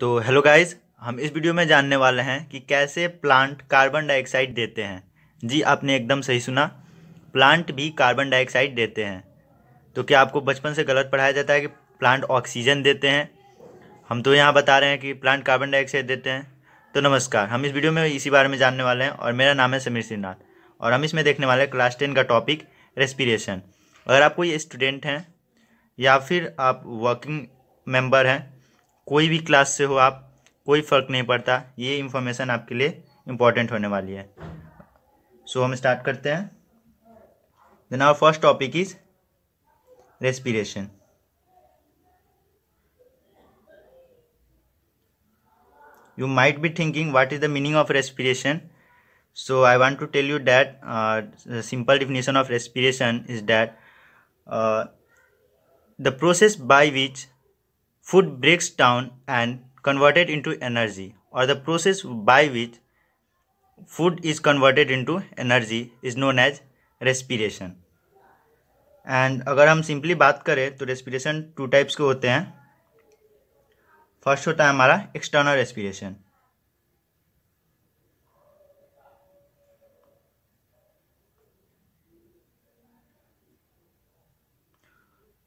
तो hello guys हम इस वीडियो में जानने वाले हैं कि कैसे प्लांट कार्बन डाइऑक्साइड देते हैं जी आपने एकदम सही सुना प्लांट भी कार्बन डाइऑक्साइड देते हैं तो क्या आपको बचपन से गलत पढ़ाया जाता है कि प्लांट ऑक्सीजन देते हैं हम तो यहाँ बता रहे हैं कि प्लांट कार्बन डाइऑक्साइड देते हैं तो नमस्कार हम इस वीडियो में इसी बारे में जानने वाले हैं और मेरा नाम है समीर श्रीनाथ और हम इसमें देखने वाले हैं क्लास टेन का टॉपिक रेस्पिरेशन अगर आप कोई स्टूडेंट हैं या फिर आप वर्किंग मेंबर हैं कोई भी क्लास से हो आप कोई फ़र्क नहीं पड़ता ये इन्फॉर्मेशन आपके लिए इम्पॉर्टेंट होने वाली है सो so, हम स्टार्ट करते हैं then our first topic is respiration you might be thinking what is the meaning of respiration so I want to tell you that simple definition of respiration is that the process by which Food breaks down and converted into energy or the process by which food is converted into energy is known as respiration. and agar hum simply baat kare to respiration two types ke hote hain first hota hai hamara external respiration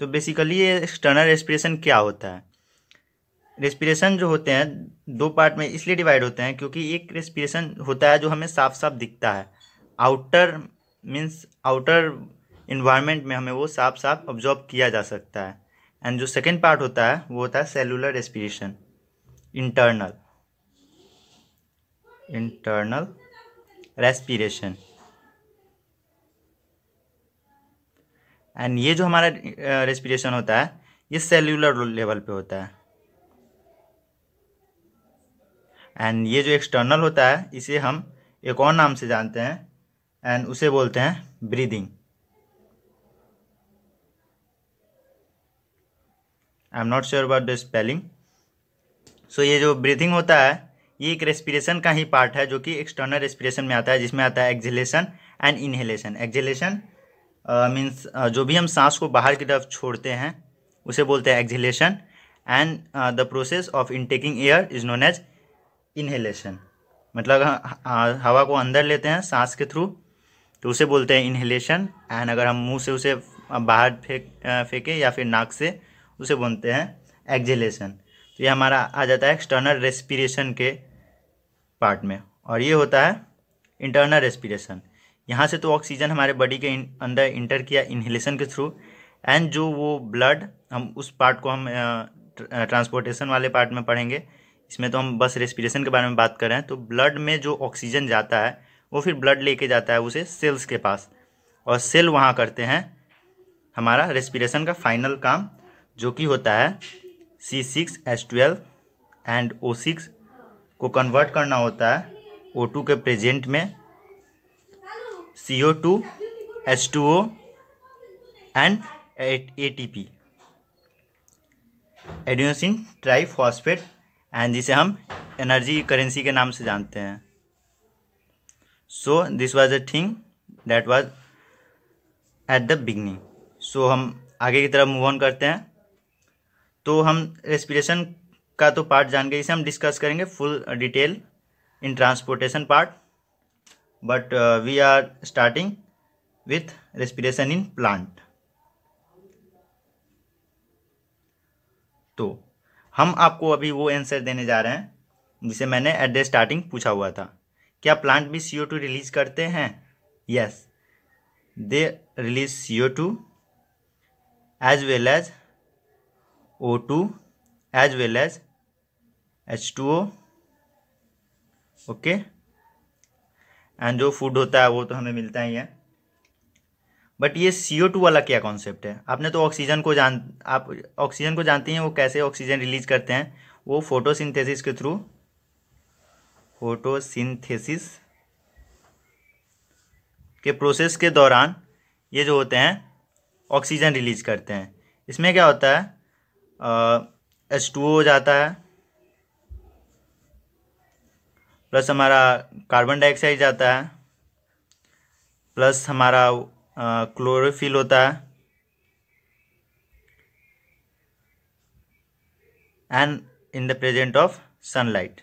तो basically ये external respiration क्या होता है respiration जो होते हैं दो part में इसलिए डिवाइड होते हैं क्योंकि एक रेस्पिरेशन होता है जो हमें साफ साफ दिखता है आउटर मीन्स आउटर इन्वायरमेंट में हमें वो साफ साफ ऑब्जॉर्व किया जा सकता है एंड जो सेकेंड पार्ट होता है वो होता है cellular respiration internal internal respiration and ये जो हमारा रेस्पिरेशन होता है ये सेल्यूलर लेवल पे होता है एंड ये जो एक्सटर्नल होता है इसे हम एक और नाम से जानते हैं एंड उसे बोलते हैं breathing I am not sure about the spelling so ये जो ब्रीदिंग होता है ये एक रेस्पिरेशन का ही पार्ट है जो कि एक्सटर्नल रेस्पिरेशन में आता है जिसमें आता है exhalation and inhalation exhalation means जो भी हम सांस को बाहर की तरफ छोड़ते हैं उसे बोलते हैं exhalation and the process of intaking air is known as inhalation मतलब हवा को अंदर लेते हैं सांस के थ्रू तो उसे बोलते हैं इन्हेलेशन एंड अगर हम मुंह से उसे बाहर फेंक फेंके या फिर नाक से उसे बोलते हैं एक्जिलेशन तो ये हमारा आ जाता है एक्सटर्नल रेस्पिरेशन के पार्ट में और ये होता है इंटरनल रेस्पिरेशन यहाँ से तो ऑक्सीजन हमारे बॉडी के अंदर इंटर किया इन्हेलेशन के थ्रू एंड जो वो ब्लड हम उस पार्ट को हम ट्रांसपोर्टेशन वाले पार्ट में पढ़ेंगे इसमें तो हम बस रेस्पिरेशन के बारे में बात कर रहे हैं तो ब्लड में जो ऑक्सीजन जाता है वो फिर ब्लड लेके जाता है उसे सेल्स के पास और सेल वहाँ करते हैं हमारा रेस्पिरेशन का फाइनल काम जो कि होता है C six H twelve and O six को कन्वर्ट करना होता है ओ टू के प्रेजेंट में C O two H two O and A T P adenosine triphosphate and जिसे हम एनर्जी करेंसी के नाम से जानते हैं so this was a thing that was at the beginning so हम आगे की तरफ मूव ऑन करते हैं तो हम रेस्पिरेशन का तो पार्ट जान गए इसे हम डिस्कस करेंगे full detail in transportation part but uh, we are starting with respiration in plant तो हम आपको अभी वो आंसर देने जा रहे हैं जिसे मैंने एट द स्टार्टिंग पूछा हुआ था क्या प्लांट भी सी ओ टू रिलीज करते हैं yes they release C O two as well as O two as well as H two O okay and जो फूड होता है वो तो हमें मिलता ही है बट ये सी ओ टू वाला क्या कॉन्सेप्ट है आपने तो ऑक्सीजन को जान आप ऑक्सीजन को जानती हैं वो कैसे ऑक्सीजन रिलीज करते हैं वो फोटोसिंथेसिस के थ्रू फोटोसिंथेसिस के प्रोसेस के दौरान ये जो होते हैं ऑक्सीजन रिलीज करते हैं इसमें क्या होता है एच टू ओ जाता है प्लस हमारा कार्बन डाइऑक्साइड जाता है प्लस हमारा क्लोरोफिल होता है and in the present of sunlight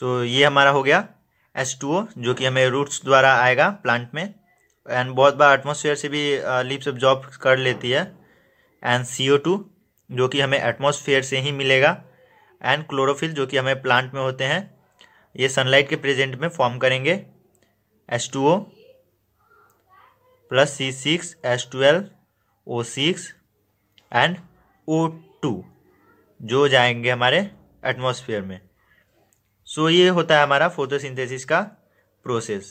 so ये हमारा हो गया एस टू ओ जो कि हमें रूट्स द्वारा आएगा प्लांट में एंड बहुत बार एटमोसफेयर से भी लिप्स ऑब्जॉर्ब कर लेती है एंड सी ओ टू जो कि हमें एटमॉस्फेयर से ही मिलेगा एंड क्लोरोफिल जो कि हमें प्लांट में होते हैं ये सनलाइट के प्रेजेंट में फॉर्म करेंगे S two O plus C six S twelve O six and O two जो जाएंगे हमारे एटमॉस्फेयर में सो so, ये होता है हमारा फोटोसिंथेसिस का प्रोसेस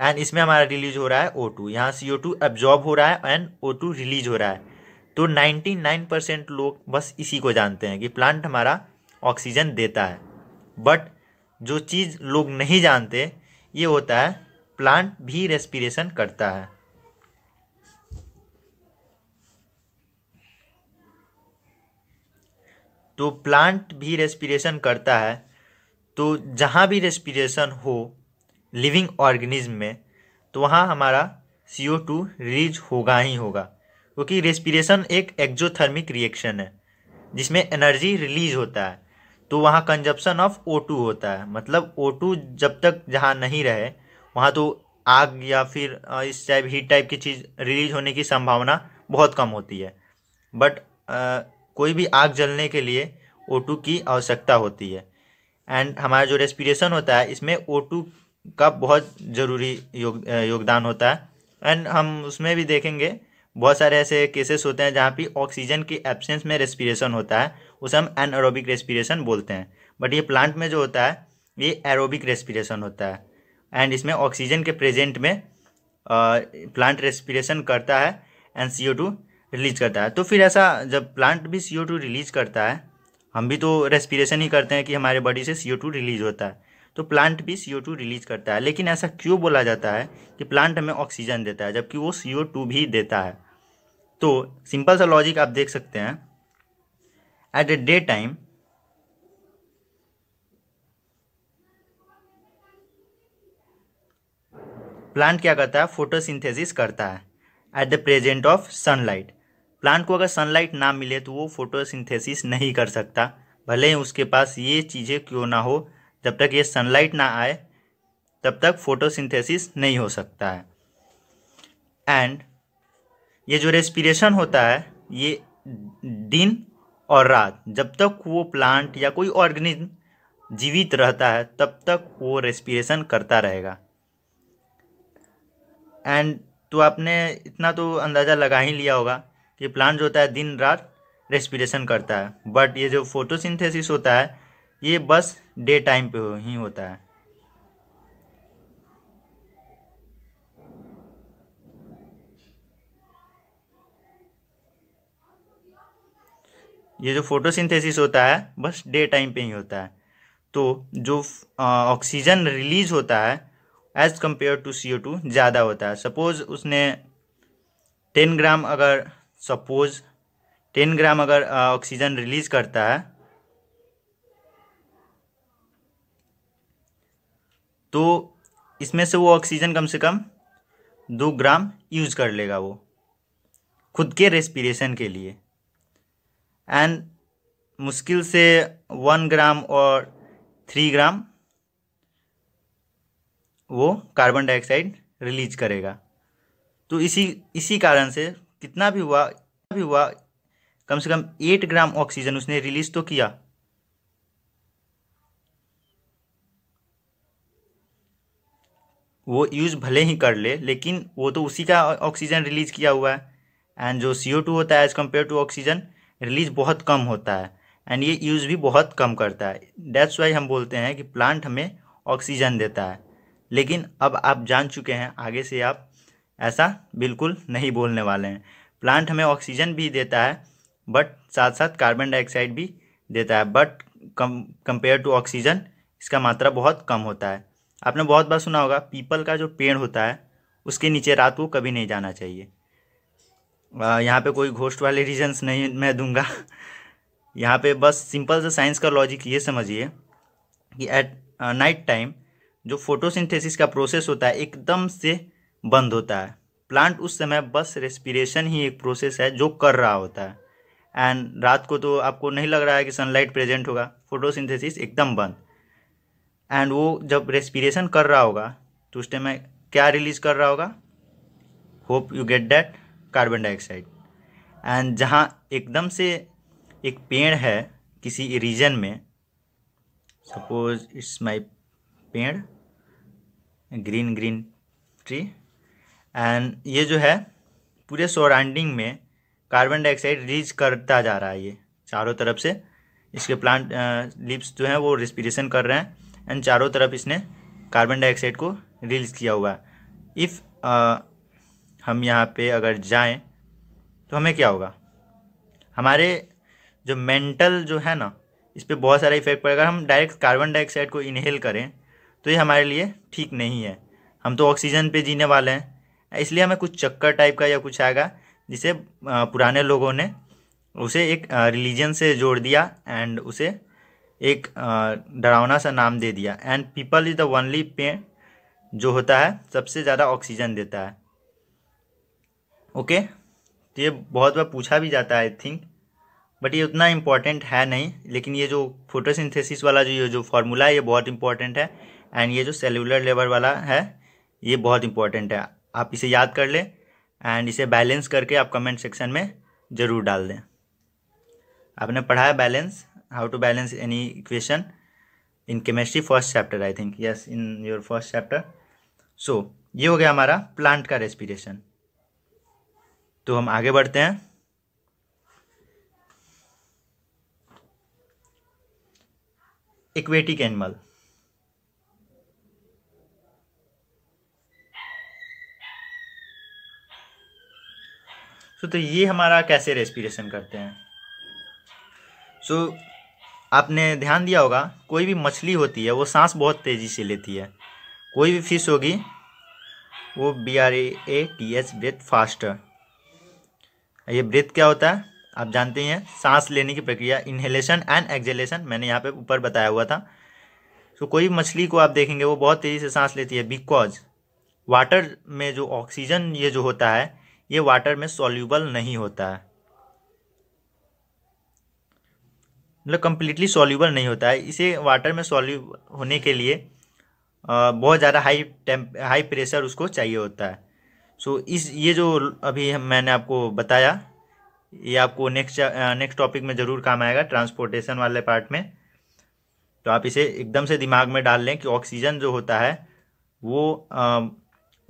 एंड इसमें हमारा रिलीज हो रहा है ओ टू यहाँ सी ओ टू एब्जॉर्ब हो रहा है एंड ओ टू रिलीज हो रहा है तो 99 परसेंट लोग बस इसी को जानते हैं कि प्लांट हमारा ऑक्सीजन देता है बट जो चीज़ लोग नहीं जानते ये होता है प्लांट भी रेस्पिरेशन करता है तो प्लांट भी रेस्पिरेशन करता है तो जहाँ भी रेस्पिरेशन हो लिविंग ऑर्गेनिज्म में तो वहाँ हमारा सी ओ टू रिलीज होगा ही होगा क्योंकि रेस्पिरेशन एक एक्जोथर्मिक रिएक्शन है जिसमें एनर्जी रिलीज होता है तो वहाँ कंजप्शन ऑफ ओ टू होता है मतलब ओ टू जब तक जहाँ नहीं रहे वहाँ तो आग या फिर इस टाइप हीट टाइप की चीज़ रिलीज होने की संभावना बहुत कम होती है बट आ, कोई भी आग जलने के लिए ओ टू की आवश्यकता होती है एंड हमारा जो रेस्पिरेशन होता है इसमें ओ टू का बहुत ज़रूरी योग, योगदान होता है एंड हम उसमें भी देखेंगे बहुत सारे ऐसे केसेस होते हैं जहाँ पे ऑक्सीजन की एब्सेंस में रेस्पिरेशन होता है उसे हम एनएरोबिक रेस्पिरेशन बोलते हैं बट ये प्लांट में जो होता है ये एरोबिक रेस्पिरेशन होता है एंड इसमें ऑक्सीजन के प्रेजेंट में प्लांट रेस्पिरेशन करता है एंड सी रिलीज करता है तो फिर ऐसा जब प्लांट भी सी रिलीज करता है हम भी तो रेस्पिरेशन ही करते हैं कि हमारे बॉडी से सी रिलीज होता है तो प्लांट भी सी रिलीज करता है लेकिन ऐसा क्यों बोला जाता है कि प्लांट हमें ऑक्सीजन देता है जबकि वो सी भी देता है तो सिंपल सा लॉजिक आप देख सकते हैं at a day time plant क्या करता है फोटोसिंथेसिस करता है at the present of sunlight plant को अगर सनलाइट ना मिले तो वो फोटोसिंथेसिस नहीं कर सकता भले ही उसके पास ये चीज़ें क्यों ना हो जब तक ये सनलाइट ना आए तब तक फोटोसिंथेसिस नहीं हो सकता है एंड ये जो रेस्पिरेशन होता है ये दिन और रात जब तक वो प्लांट या कोई ऑर्गेनिज्म जीवित रहता है तब तक वो रेस्पिरेशन करता रहेगा एंड तो आपने इतना तो अंदाज़ा लगा ही लिया होगा कि प्लांट जो होता है दिन रात रेस्पिरेशन करता है बट ये जो फोटोसिंथेसिस होता है ये बस डे टाइम पे ही होता है ये जो फोटोसिंथेसिस होता है बस डे टाइम पे ही होता है तो जो ऑक्सीजन रिलीज होता है as compare to C two ज़्यादा होता है सपोज़ उसने टेन ग्राम अगर सपोज़ टेन ग्राम अगर ऑक्सीजन रिलीज करता है तो इसमें से वो ऑक्सीजन कम से कम दो ग्राम यूज कर लेगा वो खुद के रेस्पिरेशन के लिए एंड मुश्किल से वन ग्राम और थ्री ग्राम वो कार्बन डाइऑक्साइड रिलीज करेगा तो इसी इसी कारण से कितना भी हुआ कितना भी हुआ कम से कम एट ग्राम ऑक्सीजन उसने रिलीज तो किया वो यूज़ भले ही कर ले लेकिन वो तो उसी का ऑक्सीजन रिलीज किया हुआ है एंड जो सी ओ टू होता है as compare to oxygen release बहुत कम होता है एंड ये यूज़ भी बहुत कम करता है डेट्स वाई हम बोलते हैं कि प्लांट हमें ऑक्सीजन देता है लेकिन अब आप जान चुके हैं आगे से आप ऐसा बिल्कुल नहीं बोलने वाले हैं प्लांट हमें ऑक्सीजन भी देता है बट साथ साथ कार्बन डाइऑक्साइड भी देता है बट कम कंपेयर टू ऑक्सीजन इसका मात्रा बहुत कम होता है आपने बहुत बार सुना होगा पीपल का जो पेड़ होता है उसके नीचे रात को कभी नहीं जाना चाहिए यहाँ पे कोई घोष्ट वाले रीजन्स नहीं मैं दूंगा यहाँ पे बस सिंपल से साइंस का लॉजिक ये समझिए कि एट नाइट टाइम जो फोटोसिंथेसिस का प्रोसेस होता है एकदम से बंद होता है प्लांट उस समय बस रेस्पिरेशन ही एक प्रोसेस है जो कर रहा होता है एंड रात को तो आपको नहीं लग रहा है कि सनलाइट प्रेजेंट होगा फोटोसिंथेसिस एकदम बंद एंड वो जब रेस्पिरेशन कर रहा होगा तो उस टाइम में क्या रिलीज़ कर रहा होगा hope you get that carbon dioxide and जहाँ एकदम से एक पेड़ है किसी रीजन में सपोज इट्स माई पेड़ ग्रीन ग्रीन ट्री एंड ये जो है पूरे सराउंडिंग में कार्बन डाइऑक्साइड रिलीज करता जा रहा है ये चारों तरफ से इसके प्लांट लिप्स जो हैं वो रेस्पिरेशन कर रहे हैं एंड चारों तरफ इसने कार्बन डाइऑक्साइड को रिलीज किया हुआ है इफ़ हम यहाँ पे अगर जाएं तो हमें क्या होगा हमारे जो मेंटल जो है ना इस पर बहुत सारा इफेक्ट पड़ेगा हम डायरेक्ट कार्बन डाइऑक्साइड को इनहेल करें तो ये हमारे लिए ठीक नहीं है हम तो ऑक्सीजन पे जीने वाले हैं इसलिए हमें कुछ चक्कर टाइप का या कुछ आएगा जिसे पुराने लोगों ने उसे एक रिलीजन से जोड़ दिया एंड उसे एक डरावना सा नाम दे दिया and peepal is the only पेड़ जो होता है सबसे ज़्यादा ऑक्सीजन देता है ओके तो ये बहुत बार पूछा भी जाता है आई थिंक बट ये उतना इम्पॉर्टेंट है नहीं लेकिन ये जो फोटोसिंथेसिस वाला जो ये जो फार्मूला है ये बहुत इंपॉर्टेंट है एंड ये जो सेलुलर लेवल वाला है ये बहुत इंपॉर्टेंट है आप इसे याद कर लें एंड इसे बैलेंस करके आप कमेंट सेक्शन में ज़रूर डाल दें आपने पढ़ा है balance how to balance any equation in chemistry first chapter I think yes in your first chapter so ये हो गया हमारा प्लांट का रेस्पिरेशन तो हम आगे बढ़ते हैं इक्वेटिक एनिमल सो तो ये हमारा कैसे रेस्पिरेशन करते हैं सो so, आपने ध्यान दिया होगा कोई भी मछली होती है वो सांस बहुत तेज़ी से लेती है कोई भी फिश होगी वो B R A T H breath faster ये ब्रेथ क्या होता है आप जानते ही हैं सांस लेने की प्रक्रिया इन्हेलेशन एंड एक्जेलेशन मैंने यहाँ पे ऊपर बताया हुआ था तो कोई मछली को आप देखेंगे वो बहुत तेज़ी से सांस लेती है बिकॉज वाटर में जो ऑक्सीजन ये जो होता है ये वाटर में सॉल्यूबल नहीं होता है मतलब कम्प्लीटली सॉल्यूबल नहीं होता है इसे वाटर में सॉल्यूब होने के लिए बहुत ज़्यादा हाई टेम्प हाई प्रेशर उसको चाहिए होता है सो इस ये जो अभी हम मैंने आपको बताया ये आपको नेक्स्ट नेक्स्ट टॉपिक में ज़रूर काम आएगा ट्रांसपोर्टेशन वाले पार्ट में तो आप इसे एकदम से दिमाग में डाल लें कि ऑक्सीजन जो होता है वो आ,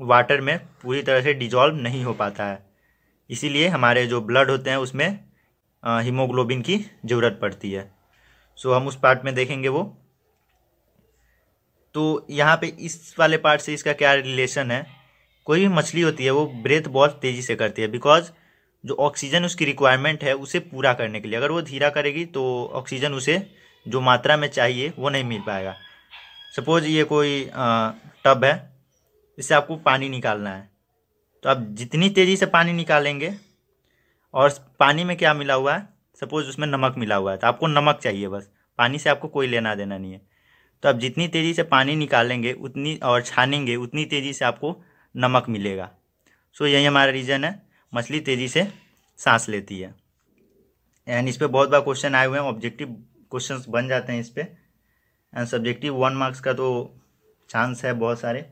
वाटर में पूरी तरह से डिजॉल्व नहीं हो पाता है इसीलिए हमारे जो ब्लड होते हैं उसमें हीमोग्लोबिन की ज़रूरत पड़ती है सो हम उस पार्ट में देखेंगे वो तो यहाँ पे इस वाले पार्ट से इसका क्या रिलेशन है कोई भी मछली होती है वो ब्रेथ बहुत तेज़ी से करती है बिकॉज जो ऑक्सीजन उसकी रिक्वायरमेंट है उसे पूरा करने के लिए अगर वो धीरा करेगी तो ऑक्सीजन उसे जो मात्रा में चाहिए वो नहीं मिल पाएगा सपोज ये कोई टब है इससे आपको पानी निकालना है तो आप जितनी तेज़ी से पानी निकालेंगे और पानी में क्या मिला हुआ है सपोज उसमें नमक मिला हुआ है तो आपको नमक चाहिए बस पानी से आपको कोई लेना देना नहीं है तो आप जितनी तेज़ी से पानी निकालेंगे उतनी और छानेंगे उतनी तेज़ी से आपको नमक मिलेगा सो यही हमारा रीज़न है मछली तेज़ी से सांस लेती है एंड इस पर बहुत बार क्वेश्चन आए हुए हैं ऑब्जेक्टिव क्वेश्चंस बन जाते हैं इस पर एंड सब्जेक्टिव वन मार्क्स का तो चांस है बहुत सारे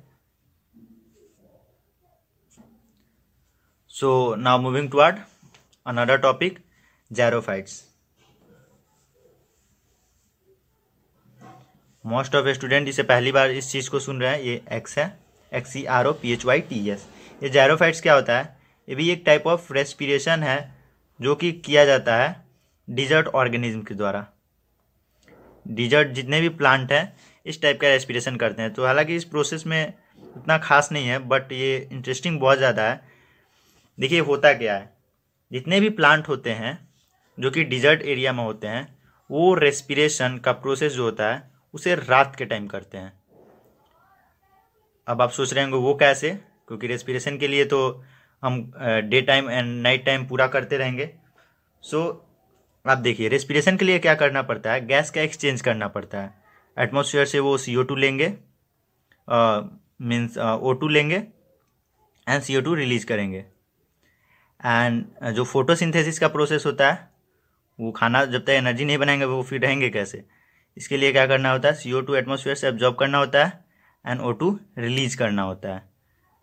so now moving toward another topic xerophytes most of student इसे पहली बार इस चीज़ को सुन रहे हैं ये एक्स है X C R O P H Y T S ये जैरोफाइट्स क्या होता है ये भी एक टाइप ऑफ रेस्पिरेशन है जो कि किया जाता है डिजर्ट ऑर्गेनिज्म के द्वारा डिजर्ट जितने भी प्लांट हैं इस टाइप का रेस्पिरेशन करते हैं तो हालांकि इस प्रोसेस में उतना खास नहीं है बट ये इंटरेस्टिंग बहुत ज़्यादा है देखिए होता क्या है जितने भी प्लांट होते हैं जो कि डिजर्ट एरिया में होते हैं वो रेस्पिरेशन का प्रोसेस जो होता है उसे रात के टाइम करते हैं अब आप सोच रहे होंगे वो कैसे क्योंकि रेस्पिरेशन के लिए तो हम day time and night time पूरा करते रहेंगे सो so, आप देखिए रेस्पिरेशन के लिए क्या करना पड़ता है गैस का एक्सचेंज करना पड़ता है एटमोसफियर से वो सी ओ टू लेंगे मीन्स ओ टू लेंगे and C O two release करेंगे एंड जो फोटोसिंथेसिस का प्रोसेस होता है वो खाना जब तक एनर्जी नहीं बनाएंगे वो फिर रहेंगे कैसे इसके लिए क्या करना होता है सी ओ टू एटमोसफियर से एब्जॉर्ब करना होता है एंड ओ टू रिलीज करना होता है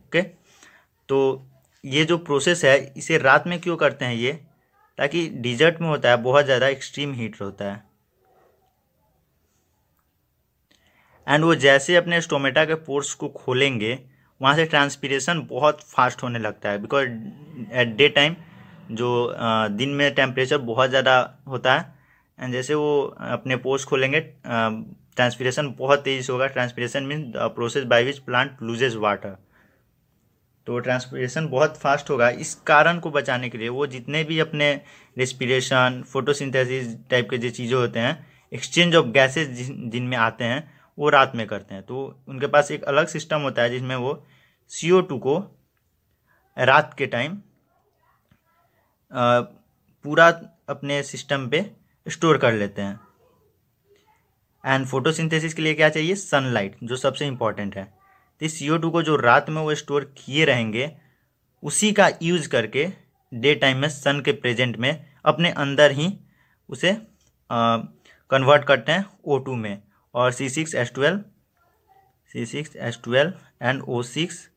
ओके तो ये जो प्रोसेस है इसे रात में क्यों करते हैं ये ताकि डिजर्ट में होता है बहुत ज़्यादा एक्सट्रीम हीट होता है एंड वो जैसे अपने स्टोमेटा के पोर्स को खोलेंगे वहाँ से ट्रांसपीरेशन बहुत फास्ट होने लगता है बिकॉज एट डे टाइम जो दिन में टेम्परेचर बहुत ज़्यादा होता है एंड जैसे वो अपने पोर्स खोलेंगे ट्रांसपीरेशन बहुत तेज़ी से होगा transpiration mean process by which plant loses water तो ट्रांसपीरेशन बहुत फास्ट होगा इस कारण को बचाने के लिए वो जितने भी अपने रेस्पिरेशन फोटोसिंथेसिस टाइप के जो चीज़ें होते हैं एक्सचेंज ऑफ गैसेज जिन जिनमें आते हैं वो रात में करते हैं तो उनके पास एक अलग सिस्टम होता है जिसमें वो सी को रात के टाइम पूरा अपने सिस्टम पे स्टोर कर लेते हैं एंड फोटोसिंथेसिस के लिए क्या चाहिए सनलाइट जो सबसे इंपॉर्टेंट है तो इस सी को जो रात में वो स्टोर किए रहेंगे उसी का यूज करके डे टाइम में सन के प्रेजेंट में अपने अंदर ही उसे कन्वर्ट करते हैं ओ टू में और C six S twelve C six S twelve and O six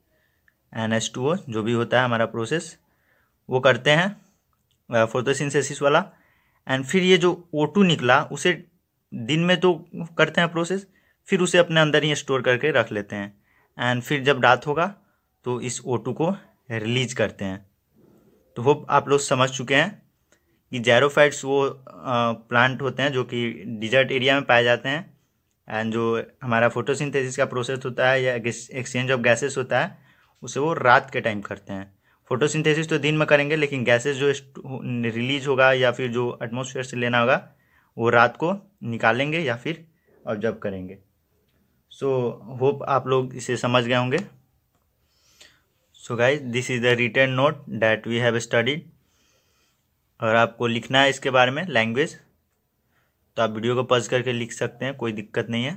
and S two O जो भी होता है हमारा प्रोसेस वो करते हैं फोटोसिंथेसिस वाला एंड फिर ये जो ओ टू निकला उसे दिन में तो करते हैं प्रोसेस फिर उसे अपने अंदर ही स्टोर करके रख लेते हैं एंड फिर जब रात होगा तो इस ओ को रिलीज करते हैं तो होप आप लोग समझ चुके हैं कि जैरोफाइट्स वो प्लांट होते हैं जो कि डिजर्ट एरिया में पाए जाते हैं एंड जो हमारा फोटोसिंथेसिस का प्रोसेस होता है या एक्सचेंज ऑफ गैसेस होता है उसे वो रात के टाइम करते हैं फोटोसिंथेसिस तो दिन में करेंगे लेकिन गैसेस जो रिलीज होगा या फिर जो एटमोसफेयर से लेना होगा वो रात को निकालेंगे या फिर ऑब्जर्व करेंगे सो so, होप आप लोग इसे समझ गए होंगे so guys this is the written note that we have studied और आपको लिखना है इसके बारे में लैंग्वेज तो आप वीडियो को पज करके लिख सकते हैं कोई दिक्कत नहीं है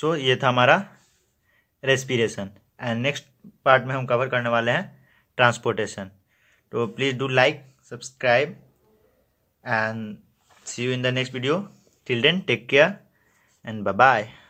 सो so, ये था हमारा रेस्पिरेशन एंड नेक्स्ट पार्ट में हम कवर करने वाले हैं ट्रांसपोर्टेशन तो please do like subscribe and see you in the next video till then take care and bye bye